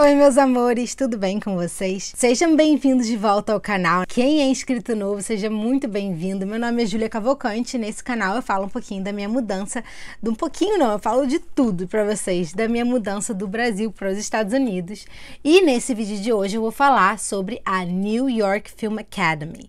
Oi, meus amores, tudo bem com vocês? Sejam bem-vindos de volta ao canal. Quem é inscrito novo, seja muito bem-vindo. Meu nome é Julia Cavalcante. Nesse canal eu falo um pouquinho da minha mudança, de um pouquinho não, eu falo de tudo para vocês, da minha mudança do Brasil para os Estados Unidos. E nesse vídeo de hoje eu vou falar sobre a New York Film Academy.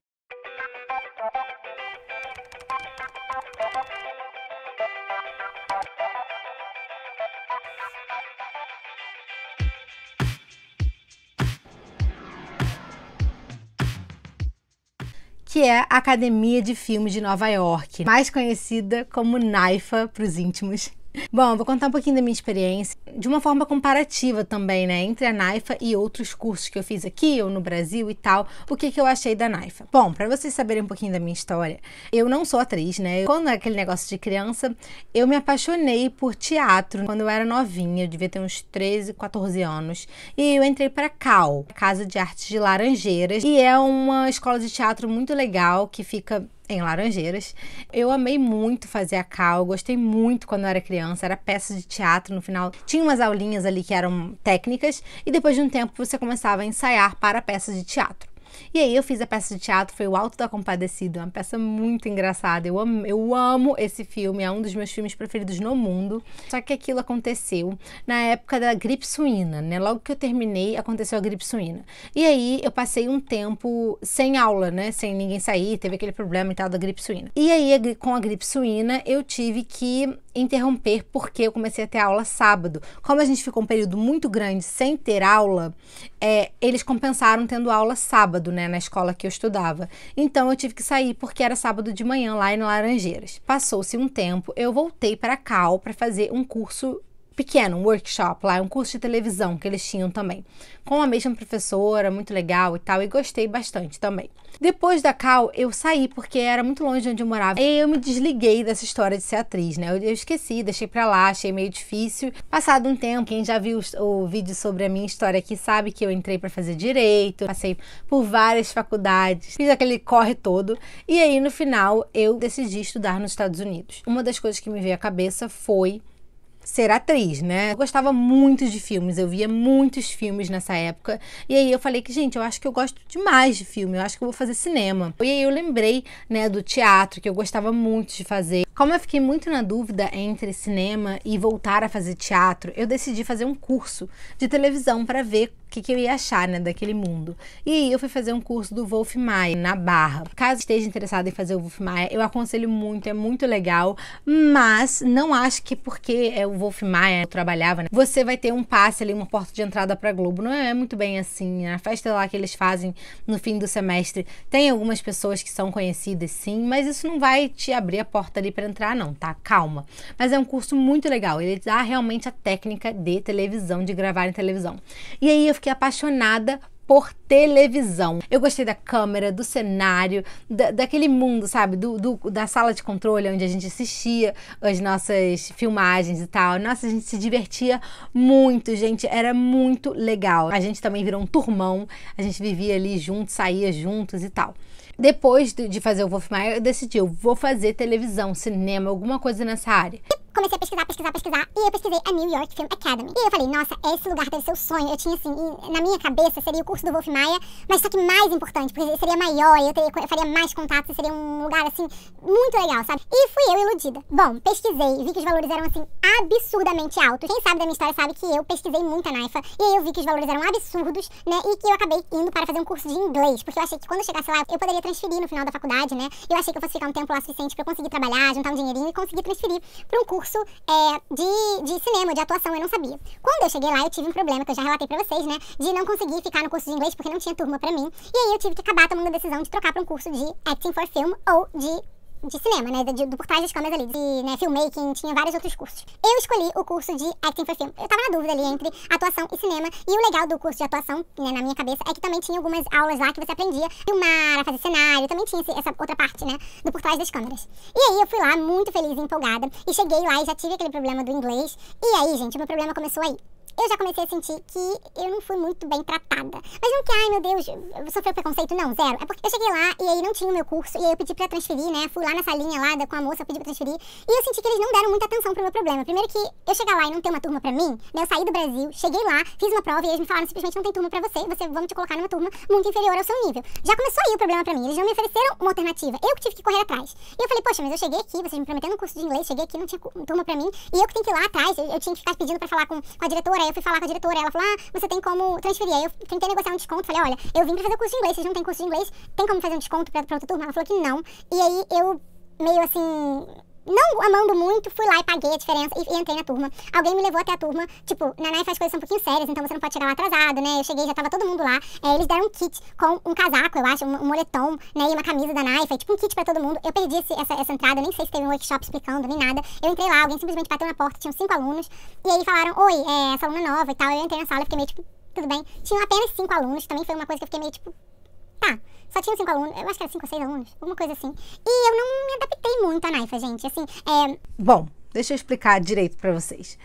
que é a Academia de Filmes de Nova York, mais conhecida como NAIFA para os íntimos. Bom, vou contar um pouquinho da minha experiência, de uma forma comparativa também, né, entre a Naifa e outros cursos que eu fiz aqui ou no Brasil e tal, o que, que eu achei da Naifa. Bom, para vocês saberem um pouquinho da minha história, eu não sou atriz, né? Quando era aquele negócio de criança, eu me apaixonei por teatro quando eu era novinha, eu devia ter uns 13, 14 anos, e eu entrei para Cal, Casa de Artes de Laranjeiras, e é uma escola de teatro muito legal que fica em Laranjeiras. Eu amei muito fazer a Cal, gostei muito quando eu era criança dança, era peça de teatro no final. Tinha umas aulinhas ali que eram técnicas e depois de um tempo você começava a ensaiar para peças de teatro. E aí eu fiz a peça de teatro, foi o Alto da Compadecida, uma peça muito engraçada. Eu amo, eu amo esse filme, é um dos meus filmes preferidos no mundo. Só que aquilo aconteceu na época da gripe suína, né? Logo que eu terminei, aconteceu a gripe suína. E aí eu passei um tempo sem aula, né? Sem ninguém sair, teve aquele problema e tal da gripe suína. E aí, com a gripe suína, eu tive que interromper porque eu comecei a ter aula sábado. Como a gente ficou um período muito grande sem ter aula, é, eles compensaram tendo aula sábado sábado, né, na escola que eu estudava. Então eu tive que sair porque era sábado de manhã lá em Laranjeiras. Passou-se um tempo, eu voltei para Cal para fazer um curso pequeno, um workshop lá, um curso de televisão que eles tinham também, com a mesma professora, muito legal e tal, e gostei bastante também. Depois da Cal, eu saí porque era muito longe de onde eu morava. E eu me desliguei dessa história de ser atriz, né? Eu, eu esqueci, deixei pra lá, achei meio difícil. Passado um tempo, quem já viu o, o vídeo sobre a minha história aqui sabe que eu entrei para fazer direito, passei por várias faculdades, fiz aquele corre todo. E aí no final eu decidi estudar nos Estados Unidos. Uma das coisas que me veio à cabeça foi ser atriz, né? Eu gostava muito de filmes, eu via muitos filmes nessa época. E aí eu falei que, gente, eu acho que eu gosto demais de filme, eu acho que eu vou fazer cinema. E aí eu lembrei, né, do teatro, que eu gostava muito de fazer. Como eu fiquei muito na dúvida entre cinema e voltar a fazer teatro, eu decidi fazer um curso de televisão para ver o que, que, eu ia achar, né, daquele mundo. E eu fui fazer um curso do Wolf Maia na Barra. Caso esteja interessado em fazer o Wolf Maia, eu aconselho muito, é muito legal, mas não acho que porque é o Wolf Maia eu trabalhava, né, você vai ter um passe ali, uma porta de entrada para Globo. Não é muito bem assim. Né? A festa lá que eles fazem no fim do semestre tem algumas pessoas que são conhecidas, sim, mas isso não vai te abrir a porta ali para entrar, não, tá? Calma. Mas é um curso muito legal. Ele dá realmente a técnica de televisão, de gravar em televisão. E aí eu fiquei apaixonada por televisão. Eu gostei da câmera, do cenário, da, daquele mundo, sabe? Do, do, da sala de controle onde a gente assistia as nossas filmagens e tal. Nossa, a gente se divertia muito, gente. Era muito legal. A gente também virou um turmão. A gente vivia ali juntos, saía juntos e tal. Depois de fazer o Vou Filmar, eu decidi, eu vou fazer televisão, cinema, alguma coisa nessa área comecei a pesquisar, pesquisar, pesquisar. E eu pesquisei a New York Film Academy. E eu falei, nossa, esse lugar deve ser o sonho. Eu tinha assim, na minha cabeça seria o curso do Wolf Maia, mas só que mais importante, porque seria maior, eu, teria, eu faria mais contatos, seria um lugar assim, muito legal, sabe? E fui eu iludida. Bom, pesquisei, vi que os valores eram assim, absurdamente altos. Quem sabe da minha história sabe que eu pesquisei muita Naifa. E aí eu vi que os valores eram absurdos, né? E que eu acabei indo para fazer um curso de inglês, porque eu achei que quando eu chegasse lá, eu poderia transferir no final da faculdade, né? Eu achei que eu fosse ficar um tempo lá suficiente para conseguir trabalhar, juntar um dinheirinho e conseguir transferir para um curso curso é, de, de cinema, de atuação, eu não sabia. Quando eu cheguei lá, eu tive um problema, que eu já relatei pra vocês, né? De não conseguir ficar no curso de inglês porque não tinha turma pra mim. E aí eu tive que acabar tomando a decisão de trocar pra um curso de acting for film ou de de cinema, né? Do, do por trás das câmeras ali, de né, filmmaking, tinha vários outros cursos. Eu escolhi o curso de acting for film. Eu tava na dúvida ali entre atuação e cinema, e o legal do curso de atuação, né, na minha cabeça, é que também tinha algumas aulas lá que você aprendia a filmar, a fazer cenário também tinha essa outra parte, né? Do por trás das câmeras. E aí eu fui lá, muito feliz e empolgada, e cheguei lá e já tive aquele problema do inglês. E aí, gente, o meu problema começou aí eu já comecei a sentir que eu não fui muito bem tratada. Mas não que, ai meu Deus, sofreu preconceito, não, zero. É porque eu cheguei lá e aí não tinha o meu curso, e aí eu pedi pra transferir, né? Fui lá na salinha lá com a moça, pedi pra transferir, e eu senti que eles não deram muita atenção pro meu problema. Primeiro que eu chegar lá e não ter uma turma pra mim, né? Eu saí do Brasil, cheguei lá, fiz uma prova e eles me falaram simplesmente não tem turma pra você, você vamos te colocar numa turma muito inferior ao seu nível. Já começou aí o problema pra mim, eles não me ofereceram uma alternativa, eu que tive que correr atrás. E eu falei, poxa, mas eu cheguei aqui, vocês me prometeram um curso de inglês, cheguei aqui, não tinha turma pra mim, e eu que tenho que ir lá atrás, eu, eu tinha que ficar pedindo pra falar com, com a diretora, eu fui falar com a diretora, ela falou, ah, você tem como transferir. Aí eu tentei negociar um desconto, falei, olha, eu vim pra fazer o curso de inglês, vocês não têm curso de inglês, tem como fazer um desconto pra, pra outra turma? Ela falou que não. E aí eu meio assim, não amando muito, fui lá e paguei a diferença e, e entrei na turma. Alguém me levou até a turma, tipo, na faz as coisas são um pouquinho sérias, então você não pode chegar lá atrasado, né? Eu cheguei, já tava todo mundo lá. É, eles deram um kit com um casaco, eu acho, um, um moletom, né? E uma camisa da foi tipo um kit pra todo mundo. Eu perdi esse, essa, essa entrada, nem sei se teve um workshop explicando, nem nada. Eu entrei lá, alguém simplesmente bateu na porta, tinham cinco alunos, e aí falaram, oi, é, essa aluna é nova e tal. Eu entrei na sala, fiquei meio tipo, tudo bem. Tinham apenas cinco alunos, também foi uma coisa que eu fiquei meio tipo, Tá, só tinha cinco alunos, eu acho que era cinco ou seis alunos, alguma coisa assim. E eu não me adaptei muito à Naifa, gente, assim, é... Bom, deixa eu explicar direito para vocês.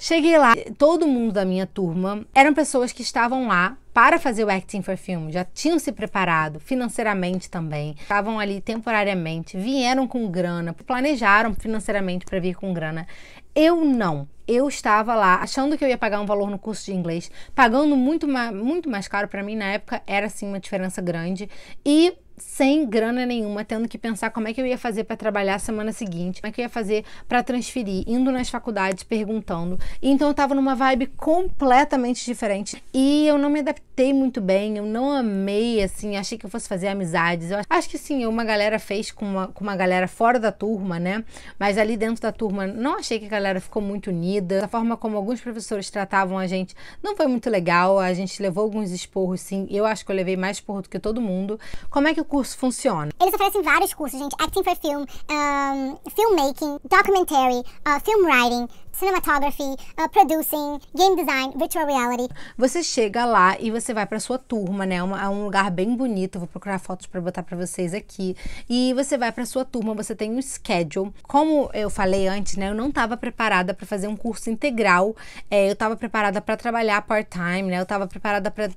Cheguei lá, todo mundo da minha turma eram pessoas que estavam lá para fazer o Acting for Film, já tinham se preparado financeiramente também, estavam ali temporariamente, vieram com grana, planejaram financeiramente para vir com grana. Eu não. Eu estava lá achando que eu ia pagar um valor no curso de inglês, pagando muito mais, muito mais caro para mim na época, era assim uma diferença grande e sem grana nenhuma, tendo que pensar como é que eu ia fazer para trabalhar a semana seguinte, como é que eu ia fazer para transferir, indo nas faculdades perguntando. Então eu estava numa vibe completamente diferente e eu não me adaptei tratei muito bem, eu não amei, assim, achei que eu fosse fazer amizades. Eu acho que sim, uma galera fez com uma, com uma galera fora da turma, né? Mas ali dentro da turma, não achei que a galera ficou muito unida. A forma como alguns professores tratavam a gente não foi muito legal, a gente levou alguns esporros, sim. Eu acho que eu levei mais esporro do que todo mundo. Como é que o curso funciona? Eles oferecem vários cursos, gente. Acting for Film, um, Filmmaking, Documentary, uh, Film Writing, cinematography, uh, producing, game design, virtual reality. Você chega lá e você vai para sua turma, né? Uma, é um lugar bem bonito. Vou procurar fotos para botar para vocês aqui. E você vai para sua turma, você tem um schedule. Como eu falei antes, né? Eu não estava preparada para fazer um curso integral. É, eu estava preparada para trabalhar part-time, né? Eu estava preparada para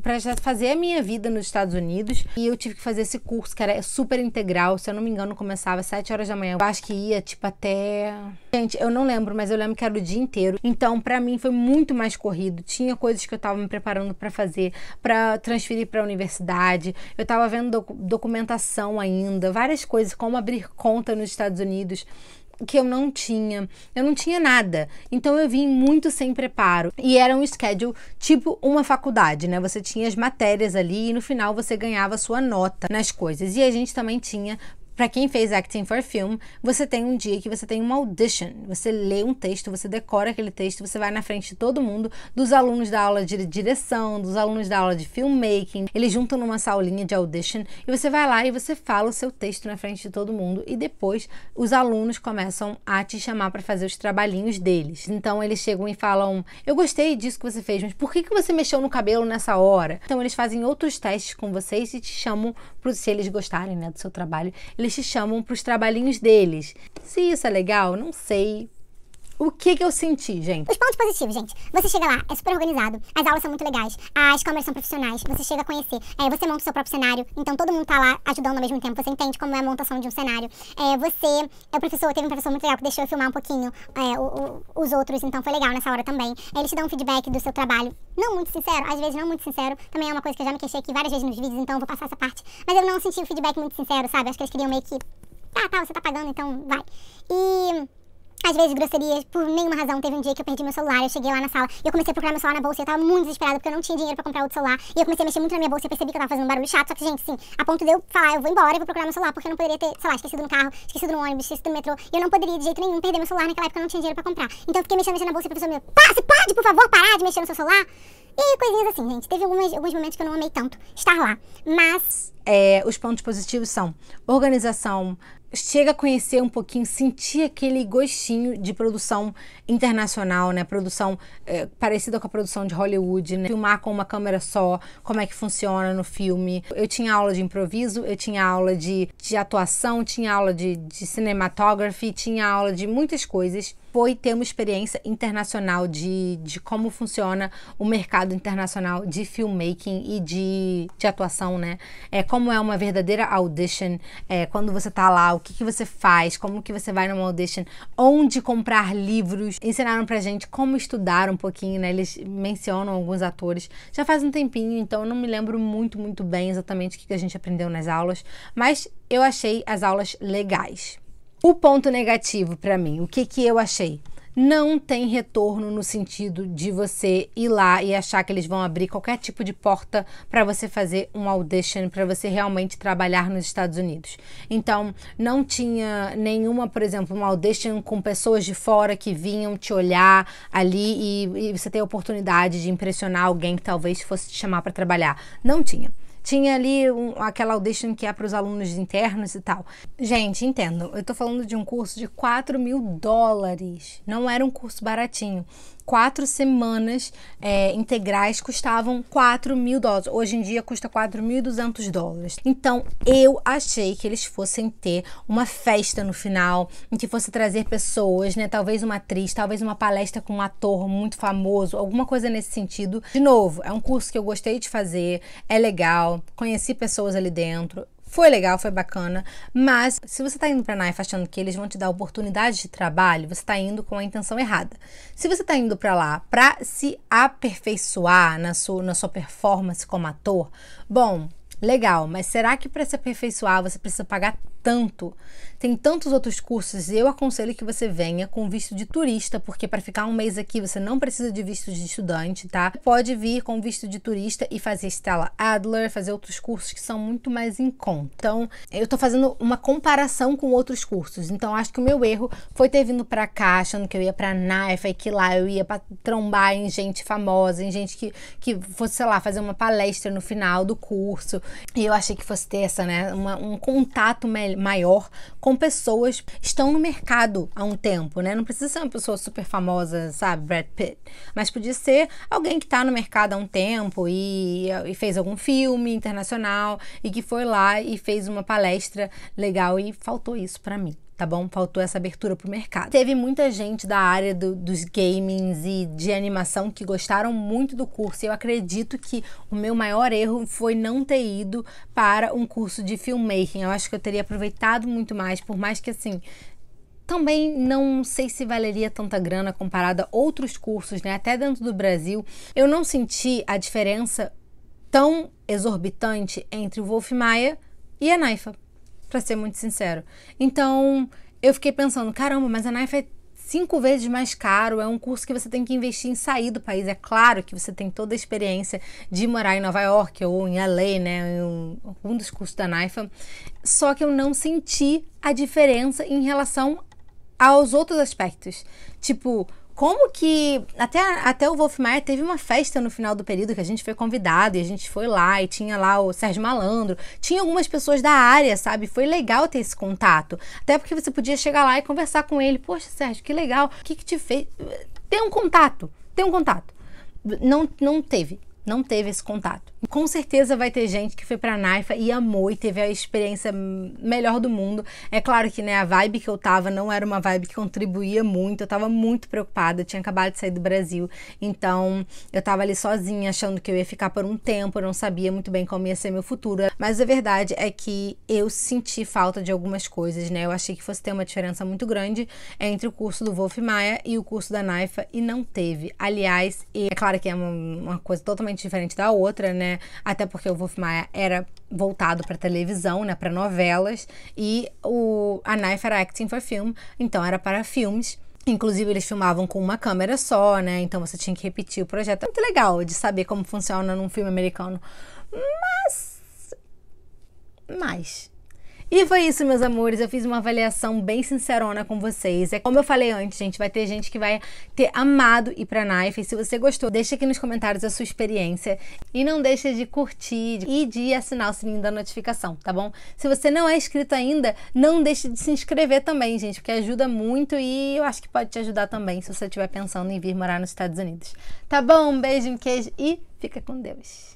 para fazer a minha vida nos Estados Unidos. E eu tive que fazer esse curso, que era super integral. Se eu não me engano, começava às 7 horas da manhã. Eu acho que ia, tipo, até. Gente, eu não lembro, mas eu lembro que era o dia inteiro. Então, para mim, foi muito mais corrido. Tinha coisas que eu tava me preparando para fazer, para transferir para a universidade. Eu tava vendo doc documentação ainda, várias coisas, como abrir conta nos Estados Unidos que eu não tinha, eu não tinha nada. Então eu vim muito sem preparo e era um schedule tipo uma faculdade, né? Você tinha as matérias ali e no final você ganhava sua nota nas coisas. E a gente também tinha para quem fez acting for film, você tem um dia que você tem uma audition. Você lê um texto, você decora aquele texto, você vai na frente de todo mundo, dos alunos da aula de direção, dos alunos da aula de filmmaking. Eles juntam numa saulinha de audition e você vai lá e você fala o seu texto na frente de todo mundo e depois os alunos começam a te chamar para fazer os trabalhinhos deles. Então eles chegam e falam: "Eu gostei disso que você fez, mas por que que você mexeu no cabelo nessa hora?". Então eles fazem outros testes com vocês e te chamam para se eles gostarem, né, do seu trabalho. Eles eles te chamam para os trabalhinhos deles. Se isso é legal, não sei, o que, que eu senti, gente? Os pontos positivos, gente. Você chega lá, é super organizado, as aulas são muito legais, as câmeras são profissionais, você chega a conhecer, é, você monta o seu próprio cenário, então todo mundo tá lá ajudando ao mesmo tempo, você entende como é a montação de um cenário. É, você, é o professor, teve um professor muito legal que deixou eu filmar um pouquinho é, o, o, os outros, então foi legal nessa hora também. Eles te dão um feedback do seu trabalho, não muito sincero, às vezes não muito sincero, também é uma coisa que eu já me queixei aqui várias vezes nos vídeos, então eu vou passar essa parte. Mas eu não senti o feedback muito sincero, sabe? Acho que eles queriam meio que. tá tá, você tá pagando, então vai. E às vezes grosserias, por nenhuma razão. Teve um dia que eu perdi meu celular, eu cheguei lá na sala e eu comecei a procurar meu celular na bolsa. Eu tava muito desesperada porque eu não tinha dinheiro pra comprar outro celular. E eu comecei a mexer muito na minha bolsa e percebi que eu tava fazendo um barulho chato. Só que, gente, assim, a ponto de eu falar, eu vou embora e vou procurar meu celular porque eu não poderia ter, sei lá, esquecido no carro, esquecido no ônibus, esquecido no metrô. E eu não poderia de jeito nenhum perder meu celular naquela época, eu não tinha dinheiro pra comprar. Então eu fiquei mexendo, mexendo na bolsa e a pessoa me disse, passe, passe! pode, por favor, parar de mexer no seu celular. E coisinhas assim, gente. Teve algumas, alguns momentos que eu não amei tanto estar lá. Mas. É, os pontos positivos são organização. Chega a conhecer um pouquinho, sentir aquele gostinho de produção internacional, né? Produção é, parecida com a produção de Hollywood, né? Filmar com uma câmera só, como é que funciona no filme. Eu tinha aula de improviso, eu tinha aula de, de atuação, tinha aula de, de cinematography, tinha aula de muitas coisas expor e ter uma experiência internacional de, de como funciona o mercado internacional de filmmaking e de, de atuação, né? É, como é uma verdadeira audition, é, quando você tá lá, o que, que você faz, como que você vai numa audition, onde comprar livros. Ensinaram pra gente como estudar um pouquinho, né? Eles mencionam alguns atores. Já faz um tempinho, então eu não me lembro muito, muito bem exatamente o que, que a gente aprendeu nas aulas, mas eu achei as aulas legais. O ponto negativo para mim, o que, que eu achei? Não tem retorno no sentido de você ir lá e achar que eles vão abrir qualquer tipo de porta para você fazer um audition, para você realmente trabalhar nos Estados Unidos. Então, não tinha nenhuma, por exemplo, uma audition com pessoas de fora que vinham te olhar ali e, e você ter a oportunidade de impressionar alguém que talvez fosse te chamar para trabalhar. Não tinha. Tinha ali um, aquela audition que é para os alunos internos e tal. Gente, entendo, eu estou falando de um curso de 4 mil dólares. Não era um curso baratinho quatro semanas é, integrais custavam 4 mil dólares. Hoje em dia custa 4.200 dólares. Então eu achei que eles fossem ter uma festa no final, em que fosse trazer pessoas, né? Talvez uma atriz, talvez uma palestra com um ator muito famoso, alguma coisa nesse sentido. De novo, é um curso que eu gostei de fazer, é legal, conheci pessoas ali dentro, foi legal, foi bacana, mas se você está indo para a Naif achando que eles vão te dar oportunidade de trabalho, você está indo com a intenção errada. Se você está indo para lá para se aperfeiçoar na sua, na sua performance como ator, bom, legal, mas será que para se aperfeiçoar você precisa pagar tanto. Tem tantos outros cursos. Eu aconselho que você venha com visto de turista, porque para ficar um mês aqui você não precisa de visto de estudante, tá? Pode vir com visto de turista e fazer Stella Adler, fazer outros cursos que são muito mais em conta. Então, eu tô fazendo uma comparação com outros cursos. Então, acho que o meu erro foi ter vindo para cá achando que eu ia para Naifa e que lá eu ia para trombar em gente famosa, em gente que que fosse, sei lá, fazer uma palestra no final do curso. E eu achei que fosse ter essa, né, uma, um contato melhor maior com pessoas que estão no mercado há um tempo, né? Não precisa ser uma pessoa super famosa, sabe, Brad Pitt, mas podia ser alguém que está no mercado há um tempo e, e fez algum filme internacional e que foi lá e fez uma palestra legal e faltou isso para mim tá bom? Faltou essa abertura pro mercado. Teve muita gente da área do, dos gamings e de animação que gostaram muito do curso. E eu acredito que o meu maior erro foi não ter ido para um curso de filmmaking. Eu acho que eu teria aproveitado muito mais, por mais que assim, também não sei se valeria tanta grana comparada a outros cursos, né? Até dentro do Brasil, eu não senti a diferença tão exorbitante entre o Wolf Maia e a Naifa para ser muito sincero. Então, eu fiquei pensando, caramba, mas a Knife é cinco vezes mais caro, é um curso que você tem que investir em sair do país. É claro que você tem toda a experiência de morar em Nova York ou em LA, né, um, um dos cursos da Naifa. Só que eu não senti a diferença em relação aos outros aspectos. Tipo, como que. Até, até o Wolf teve uma festa no final do período que a gente foi convidado e a gente foi lá e tinha lá o Sérgio Malandro, tinha algumas pessoas da área, sabe? Foi legal ter esse contato. Até porque você podia chegar lá e conversar com ele. Poxa, Sérgio, que legal. O que, que te fez. Tem um contato, tem um contato. Não, não teve não teve esse contato. Com certeza vai ter gente que foi para Naifa e amou e teve a experiência melhor do mundo. É claro que né, a vibe que eu tava não era uma vibe que contribuía muito, eu tava muito preocupada, tinha acabado de sair do Brasil, então eu tava ali sozinha, achando que eu ia ficar por um tempo, eu não sabia muito bem como ia ser meu futuro. Mas a verdade é que eu senti falta de algumas coisas, né? Eu achei que fosse ter uma diferença muito grande entre o curso do Wolf Maia e o curso da Naifa e não teve. Aliás, é claro que é uma coisa totalmente totalmente diferente da outra, né? Até porque o Wolf Maia era voltado para televisão, né, para novelas, e o a Knife era acting for film, então era para filmes. Inclusive, eles filmavam com uma câmera só, né? Então você tinha que repetir o projeto. É muito legal de saber como funciona num filme americano. Mas. Mas. E foi isso, meus amores. Eu fiz uma avaliação bem sincerona com vocês. É como eu falei antes, gente, vai ter gente que vai ter amado ir pra Knife. E se você gostou, deixa aqui nos comentários a sua experiência. E não deixa de curtir e de assinar o sininho da notificação, tá bom? Se você não é inscrito ainda, não deixe de se inscrever também, gente, porque ajuda muito e eu acho que pode te ajudar também se você estiver pensando em vir morar nos Estados Unidos. Tá bom? Um beijo, um queijo e fica com Deus.